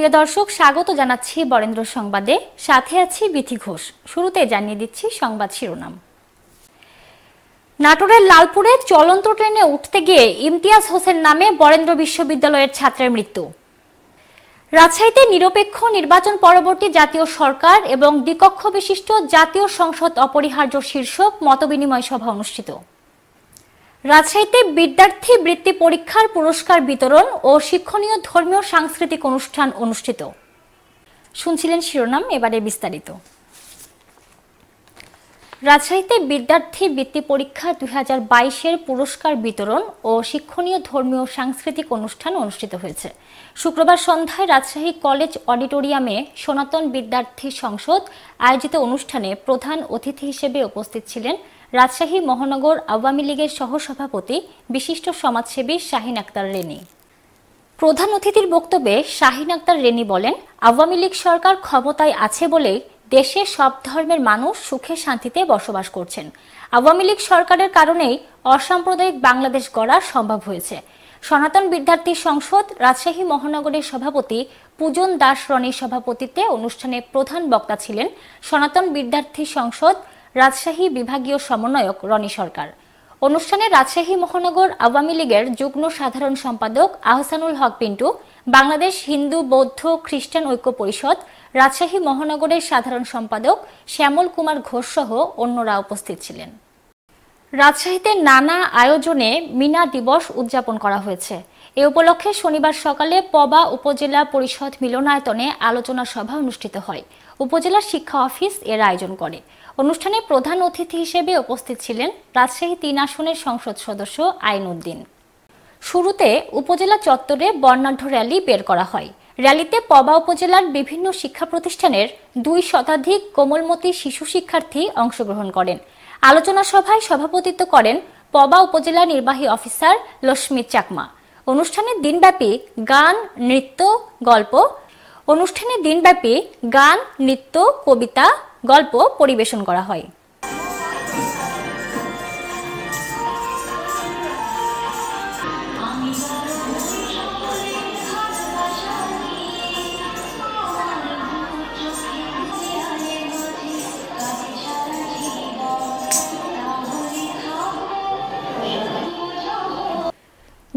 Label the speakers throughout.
Speaker 1: প্রিয় দর্শক স্বাগত জানাচ্ছি বরেন্দ্র সংবাদে সাথে আছি বিথি ঘোষ শুরুতে জানিয়ে দিচ্ছি সংবাদ শিরোনাম নাটোরের লালপুরে চলন্ত ট্রেনে উঠতে গিয়ে ইমতিয়াজ হোসেন নামে বরেন্দ্র বিশ্ববিদ্যালয়ের ছাত্রের মৃত্যু রাজশাহীতে নিরপেক্ষ নির্বাচন পরবর্তী জাতীয় সরকার এবং দ্বিকক্ষ বিশিষ্ট জাতীয় সংসদ অপরিহার্য শীর্ষক মতবিনিময় সভা অনুষ্ঠিত রাজশাহীতে বিদ্যার্থী বৃত্তি পরীক্ষার পুরস্কার বিতরণ ও শিক্ষণীয় ধর্মীয় সাংস্কৃতিক অনুষ্ঠান অনুষ্ঠিত শুনছিলেন শিরোনাম এবারে বিস্তারিত রাজশাহীতে বিদ্যার্থী বৃত্তি পরীক্ষা দুই হাজার বাইশের পুরস্কার বিতরণ ও শিক্ষণীয় ধর্মীয় সাংস্কৃতিক অনুষ্ঠান অনুষ্ঠিত হয়েছে শুক্রবার সন্ধ্যায় রাজশাহী কলেজ অডিটোরিয়ামে সনাতন বিদ্যার্থী সংসদ আয়োজিত অনুষ্ঠানে প্রধান অতিথি হিসেবে উপস্থিত ছিলেন রাজশাহী মহানগর আওয়ামী লীগের সহসভাপতি বিশিষ্ট সমাজসেবী শাহিন আক্তার রেনি প্রধান অতিথির বক্তব্যে শাহিন আক্তার রেনি বলেন আওয়ামী লীগ সরকার ক্ষমতায় আছে বলেই দেশে সব ধর্মের মানুষ সুখে শান্তিতে বসবাস করছেন আওয়ামী লীগ সরকারের কারণেই অসাম্প্রদায়িক বাংলাদেশ গড়া সম্ভব হয়েছে সনাতন বিদ্যার্থী সংসদ রাজশাহী মহানগরের সভাপতি পূজন দাস রনির সভাপতিত্বে অনুষ্ঠানে প্রধান বক্তা ছিলেন সনাতন বিদ্যার্থী সংসদ রাজশাহী বিভাগীয় সমন্বয়ক রনি সরকার অনুষ্ঠানে রাজশাহী মহানগর আওয়ামী লীগের যুগ্ম সাধারণ সম্পাদক আহসানুল হক পিন্টু বাংলাদেশ হিন্দু বৌদ্ধ খ্রিস্টান ঐক্য পরিষদ রাজশাহী মহানগরের সাধারণ সম্পাদক শ্যামল কুমার ঘোষ সহ অন্যরা উপস্থিত ছিলেন রাজশাহীতে নানা আয়োজনে মিনা দিবস উদযাপন করা হয়েছে এ উপলক্ষে শনিবার সকালে পবা উপজেলা পরিষদ মিলনায়তনে আলোচনা সভা অনুষ্ঠিত হয় উপজেলা শিক্ষা অফিস এর আয়োজন করে অনুষ্ঠানে প্রধান অতিথি হিসেবে উপস্থিত ছিলেন রাজশাহী তিন আসনের সংসদ সদস্য আইন উদ্দিন শুরুতে উপজেলা চত্বরে বর্ণাঢ্য র্যালি বের করা হয় র্যালিতে পবা উপজেলার বিভিন্ন শিক্ষা প্রতিষ্ঠানের দুই শতাধিক কোমলমতি শিশু শিক্ষার্থী অংশগ্রহণ করেন আলোচনা সভায় সভাপতিত্ব করেন পবা উপজেলা নির্বাহী অফিসার লক্ষ্মী চাকমা অনুষ্ঠানের দিনব্যাপী গান নৃত্য গল্প অনুষ্ঠানে দিনব্যাপী গান নৃত্য কবিতা গল্প পরিবেশন করা হয়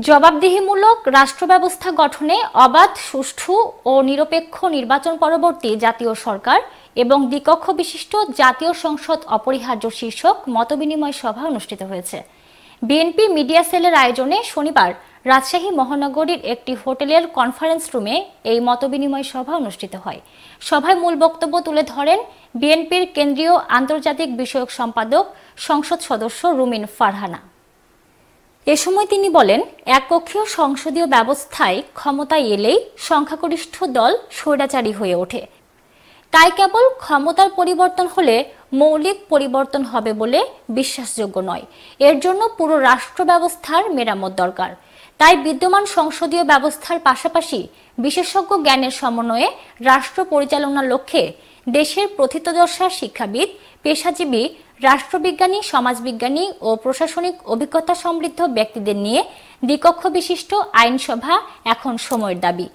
Speaker 1: জবাবদিহিমূলক রাষ্ট্র ব্যবস্থা গঠনে অবাধ সুষ্ঠু ও নিরপেক্ষ নির্বাচন পরবর্তী জাতীয় সরকার এবং দ্বিকক্ষ বিশিষ্ট জাতীয় সংসদ অপরিহার্য শীর্ষক মতবিনিময় সভা অনুষ্ঠিত হয়েছে বিএনপি মিডিয়া সেলের আয়োজনে শনিবার রাজশাহী মহানগরীর একটি হোটেলের কনফারেন্স রুমে এই মতবিনিময় সভা অনুষ্ঠিত হয় সভায় মূল বক্তব্য তুলে ধরেন বিএনপির কেন্দ্রীয় আন্তর্জাতিক বিষয়ক সম্পাদক সংসদ সদস্য রুমিন ফারহানা এ সময় তিনি বলেন এককক্ষীয় সংসদীয় ব্যবস্থায় ক্ষমতায় এলেই সংখ্যাগরিষ্ঠ দল স্বৈরাচারী হয়ে ওঠে তাই কেবল ক্ষমতার পরিবর্তন হলে মৌলিক পরিবর্তন হবে বলে বিশ্বাসযোগ্য নয় এর জন্য পুরো রাষ্ট্র ব্যবস্থার মেরামত দরকার তাই বিদ্যমান সংসদীয় ব্যবস্থার পাশাপাশি বিশেষজ্ঞ জ্ঞানের সমন্বয়ে রাষ্ট্র পরিচালনার লক্ষ্যে দেশের প্রথিতদর্শা শিক্ষাবিদ পেশাজীবী রাষ্ট্রবিজ্ঞানী সমাজবিজ্ঞানী ও প্রশাসনিক অভিজ্ঞতা সমৃদ্ধ ব্যক্তিদের নিয়ে দ্বিকক্ষ বিশিষ্ট আইনসভা এখন সময়ের দাবি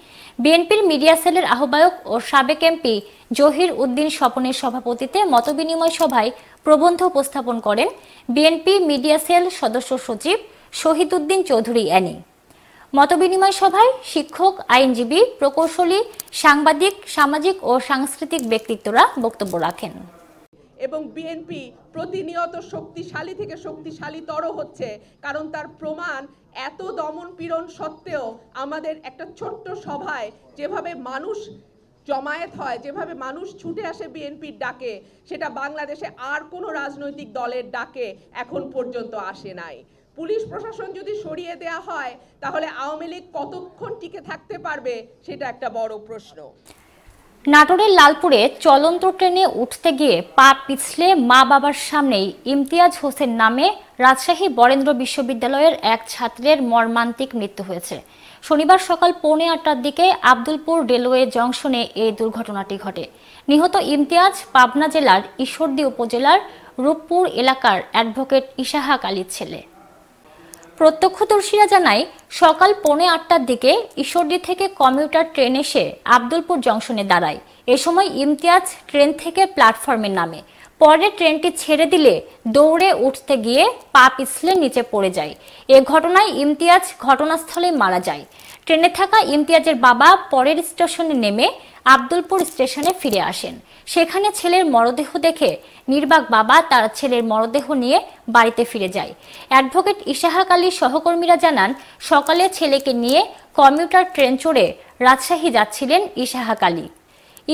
Speaker 1: বিএনপির মিডিয়া সেলের আহ্বায়ক ও সাবেক এমপি জহির উদ্দিন স্বপনের সভাপতিতে মতবিনিময় সভায় প্রবন্ধ উপস্থাপন করেন বিএনপি মিডিয়া সেল সদস্য সচিব শহীদ উদ্দিন চৌধুরী অ্যানি মতবিনিময় সভায় শিক্ষক আইনজীবী প্রকৌশলী সাংবাদিক সামাজিক ও সাংস্কৃতিক ব্যক্তিত্বরা বক্তব্য রাখেন এবং বিএনপি প্রতিনিয়ত শক্তিশালী থেকে শক্তিশালীতর হচ্ছে কারণ তার প্রমাণ এত দমন পীড়ন সত্ত্বেও আমাদের একটা ছোট্ট সভায় যেভাবে মানুষ জমায়েত হয় যেভাবে মানুষ ছুটে আসে বিএনপির ডাকে সেটা বাংলাদেশে আর কোনো রাজনৈতিক দলের ডাকে এখন পর্যন্ত আসে নাই পুলিশ প্রশাসন যদি সরিয়ে দেয়া হয় তাহলে আওয়ামী লীগ কতক্ষণ টিকে থাকতে পারবে সেটা একটা বড় প্রশ্ন নাটোরের লালপুরে চলন্ত ট্রেনে উঠতে গিয়ে পা পিছলে মা বাবার সামনেই ইমতিয়াজ হোসেন নামে রাজশাহী বরেন্দ্র বিশ্ববিদ্যালয়ের এক ছাত্রের মর্মান্তিক মৃত্যু হয়েছে শনিবার সকাল পৌনে আটটার দিকে আব্দুলপুর রেলওয়ে জংশনে এই দুর্ঘটনাটি ঘটে নিহত ইমতিয়াজ পাবনা জেলার ঈশ্বরদী উপজেলার রূপপুর এলাকার অ্যাডভোকেট ইশাহাক আলীর ছেলে প্রত্যক্ষদর্শীরা জানায় সকাল পৌনে আটটার দিকে ঈশ্বরদি থেকে কমিউটার ট্রেন এসে আব্দুলপুর জংশনে দাঁড়ায় এ সময় ইমতিয়াজ ট্রেন থেকে প্ল্যাটফর্মের নামে পরে ট্রেনটি ছেড়ে দিলে দৌড়ে উঠতে গিয়ে পা পিছলে নিচে পড়ে যায় এ ঘটনায় ইমতিয়াজ ঘটনাস্থলে মারা যায় ট্রেনে থাকা ইমতিয়াজের বাবা পরের স্টেশনে নেমে আব্দুলপুর স্টেশনে ফিরে আসেন সেখানে ছেলের মরদেহ দেখে নির্বাক বাবা তার ছেলের মরদেহ নিয়ে বাড়িতে ফিরে যায় অ্যাডভোকেট ইশাহাক আলীর সহকর্মীরা জানান সকালে ছেলেকে নিয়ে কমিউটার ট্রেন চড়ে রাজশাহী যাচ্ছিলেন ইশাহাক আলী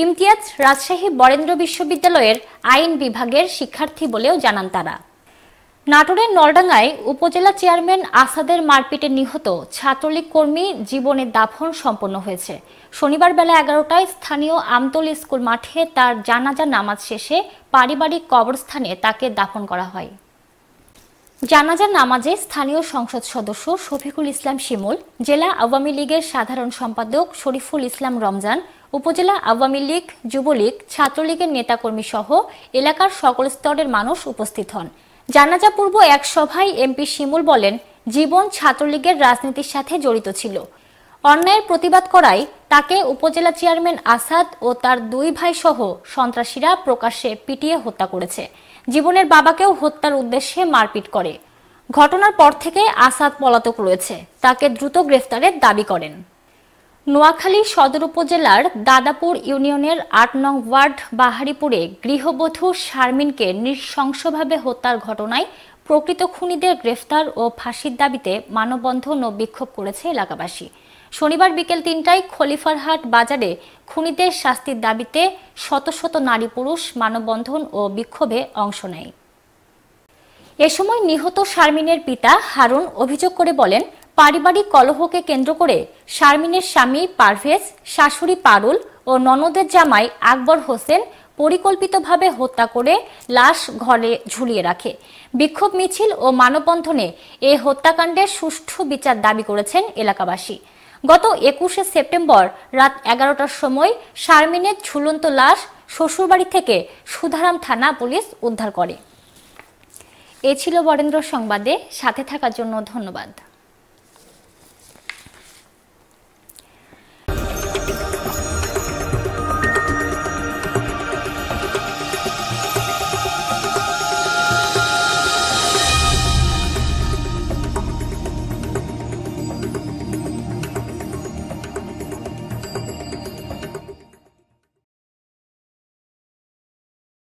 Speaker 1: ইমতিয়াজ রাজশাহী বরেন্দ্র বিশ্ববিদ্যালয়ের আইন বিভাগের শিক্ষার্থী বলেও জানান তারা নাটোরের নলডাঙ্গায় উপজেলা চেয়ারম্যান আসাদের মারপিটে নিহত ছাত্রলীগ কর্মী জীবনের দাফন সম্পন্ন হয়েছে শনিবার বেলা এগারোটায় স্থানীয় আমতল স্কুল মাঠে তার জানাজা নামাজ শেষে পারিবারিক কবরস্থানে তাকে দাফন করা হয় জানাজার নামাজে স্থানীয় সংসদ সদস্য শফিকুল ইসলাম শিমুল জেলা আওয়ামী লীগের সাধারণ সম্পাদক শরীফুল ইসলাম রমজান উপজেলা আওয়ামী লীগ যুবলীগ ছাত্রলীগের নেতাকর্মী সহ এলাকার সকল স্তরের মানুষ উপস্থিত হন জানাজা পূর্ব এক সভায় এমপি শিমুল বলেন জীবন ছাত্রলীগের রাজনীতির সাথে জড়িত ছিল অন্যায়ের প্রতিবাদ করায় তাকে উপজেলা চেয়ারম্যান আসাদ ও তার দুই ভাই সহ সন্ত্রাসীরা প্রকাশ্যে পিটিয়ে হত্যা করেছে জীবনের বাবাকেও হত্যার উদ্দেশ্যে মারপিট করে ঘটনার পর থেকে আসাদ পলাতক রয়েছে তাকে দ্রুত গ্রেফতারের দাবি করেন নোয়াখালী সদর উপজেলার দাদাপুর ইউনিয়নের আট নং ওয়ার্ড বাহারিপুরে গৃহবধূ শারমিনকে নৃশংসভাবে হত্যার ঘটনায় প্রকৃত খুনিদের গ্রেফতার ও ফাঁসির দাবিতে মানববন্ধন ও বিক্ষোভ করেছে এলাকাবাসী শনিবার বিকেল তিনটায় খলিফারহাট বাজারে খুনিদের শাস্তির দাবিতে শত শত নারী পুরুষ মানববন্ধন ও বিক্ষোভে অংশ নেয় এ সময় নিহত শারমিনের পিতা হারুন অভিযোগ করে বলেন পারিবারিক কলহকে কেন্দ্র করে শারমিনের স্বামী পারভেজ শাশুড়ি পারুল ও ননদের জামাই আকবর হোসেন পরিকল্পিতভাবে হত্যা করে লাশ ঘরে ঝুলিয়ে রাখে বিক্ষোভ মিছিল ও মানববন্ধনে এ হত্যাকাণ্ডের সুষ্ঠু বিচার দাবি করেছেন এলাকাবাসী গত একুশে সেপ্টেম্বর রাত এগারোটার সময় শারমিনের ঝুলন্ত লাশ শ্বশুরবাড়ি থেকে সুধারাম থানা পুলিশ উদ্ধার করে এ ছিল বরেন্দ্র সংবাদে সাথে থাকার জন্য ধন্যবাদ